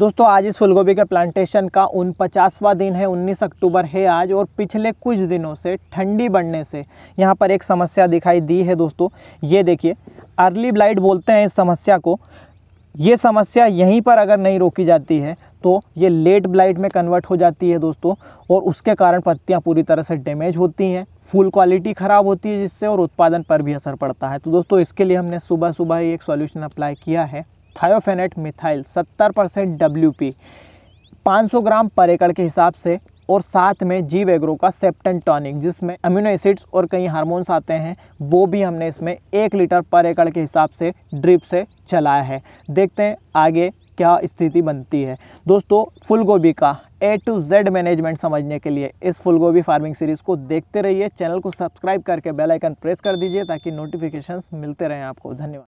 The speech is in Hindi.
दोस्तों आज इस फूलगोभी के प्लांटेशन का उन पचासवा दिन है 19 अक्टूबर है आज और पिछले कुछ दिनों से ठंडी बढ़ने से यहाँ पर एक समस्या दिखाई दी है दोस्तों ये देखिए अर्ली ब्लाइट बोलते हैं इस समस्या को ये समस्या यहीं पर अगर नहीं रोकी जाती है तो ये लेट ब्लाइट में कन्वर्ट हो जाती है दोस्तों और उसके कारण पत्तियाँ पूरी तरह से डैमेज होती हैं फूल क्वालिटी ख़राब होती है जिससे और उत्पादन पर भी असर पड़ता है तो दोस्तों इसके लिए हमने सुबह सुबह ही एक सॉल्यूशन अप्लाई किया है thiophanate methyl 70 percent W P पाँच ग्राम पर एकड़ के हिसाब से और साथ में जीव एग्रो का सेप्टन टॉनिक जिसमें अम्यूनो एसिड्स और कई हार्मोन्स आते हैं वो भी हमने इसमें एक लीटर पर एकड़ के हिसाब से ड्रिप से चलाया है देखते हैं आगे क्या स्थिति बनती है दोस्तों फुल गोभी का ए टू जेड मैनेजमेंट समझने के लिए इस फुल गोभी फार्मिंग सीरीज़ को देखते रहिए चैनल को सब्सक्राइब करके बेलाइकन प्रेस कर दीजिए ताकि नोटिफिकेशन मिलते रहें आपको धन्यवाद